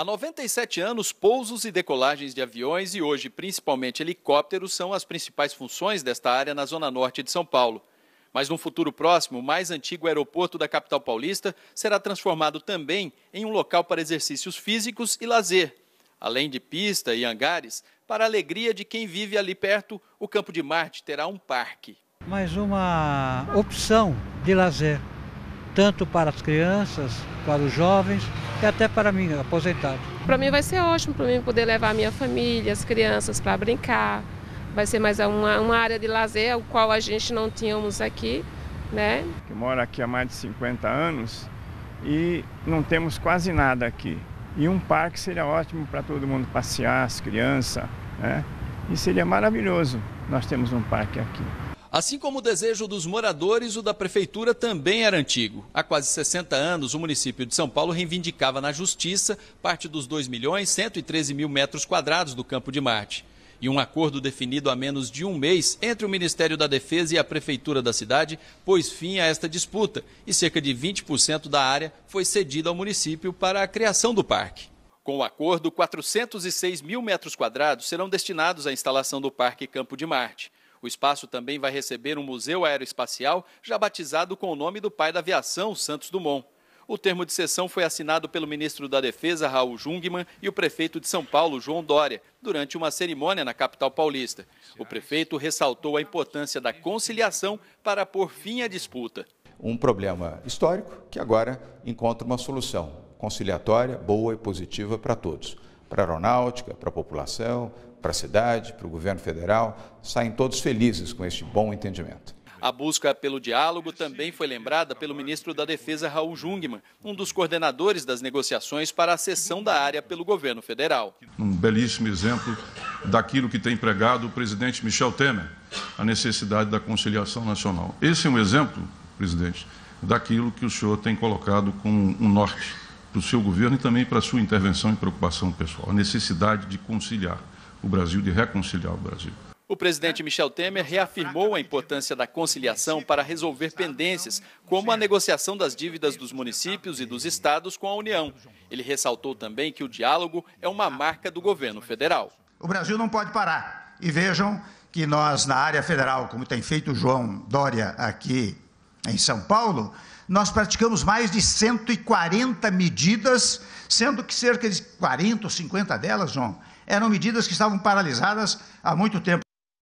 Há 97 anos, pousos e decolagens de aviões e hoje principalmente helicópteros são as principais funções desta área na zona norte de São Paulo. Mas no futuro próximo, o mais antigo aeroporto da capital paulista será transformado também em um local para exercícios físicos e lazer. Além de pista e hangares, para a alegria de quem vive ali perto, o Campo de Marte terá um parque. Mais uma opção de lazer tanto para as crianças, para os jovens e até para mim, aposentado. Para mim vai ser ótimo, para mim poder levar a minha família, as crianças para brincar. Vai ser mais uma, uma área de lazer, o qual a gente não tínhamos aqui, né? Que mora aqui há mais de 50 anos e não temos quase nada aqui. E um parque seria ótimo para todo mundo passear, as crianças, né? E seria maravilhoso nós temos um parque aqui. Assim como o desejo dos moradores, o da prefeitura também era antigo. Há quase 60 anos, o município de São Paulo reivindicava na justiça parte dos 2 milhões 113 mil metros quadrados do Campo de Marte. E um acordo definido há menos de um mês entre o Ministério da Defesa e a prefeitura da cidade pôs fim a esta disputa e cerca de 20% da área foi cedida ao município para a criação do parque. Com o acordo, 406 mil metros quadrados serão destinados à instalação do Parque Campo de Marte. O espaço também vai receber um museu aeroespacial, já batizado com o nome do pai da aviação, Santos Dumont. O termo de sessão foi assinado pelo ministro da Defesa, Raul Jungmann, e o prefeito de São Paulo, João Dória, durante uma cerimônia na capital paulista. O prefeito ressaltou a importância da conciliação para pôr fim à disputa. Um problema histórico que agora encontra uma solução conciliatória, boa e positiva para todos para a aeronáutica, para a população, para a cidade, para o governo federal, saem todos felizes com este bom entendimento. A busca pelo diálogo também foi lembrada pelo ministro da Defesa, Raul Jungmann, um dos coordenadores das negociações para a cessão da área pelo governo federal. Um belíssimo exemplo daquilo que tem pregado o presidente Michel Temer, a necessidade da conciliação nacional. Esse é um exemplo, presidente, daquilo que o senhor tem colocado como um norte para o seu governo e também para a sua intervenção e preocupação pessoal. A necessidade de conciliar o Brasil, de reconciliar o Brasil. O presidente Michel Temer reafirmou a importância da conciliação para resolver pendências, como a negociação das dívidas dos municípios e dos estados com a União. Ele ressaltou também que o diálogo é uma marca do governo federal. O Brasil não pode parar. E vejam que nós, na área federal, como tem feito o João Dória aqui em São Paulo, nós praticamos mais de 140 medidas, sendo que cerca de 40 ou 50 delas, João, eram medidas que estavam paralisadas há muito tempo.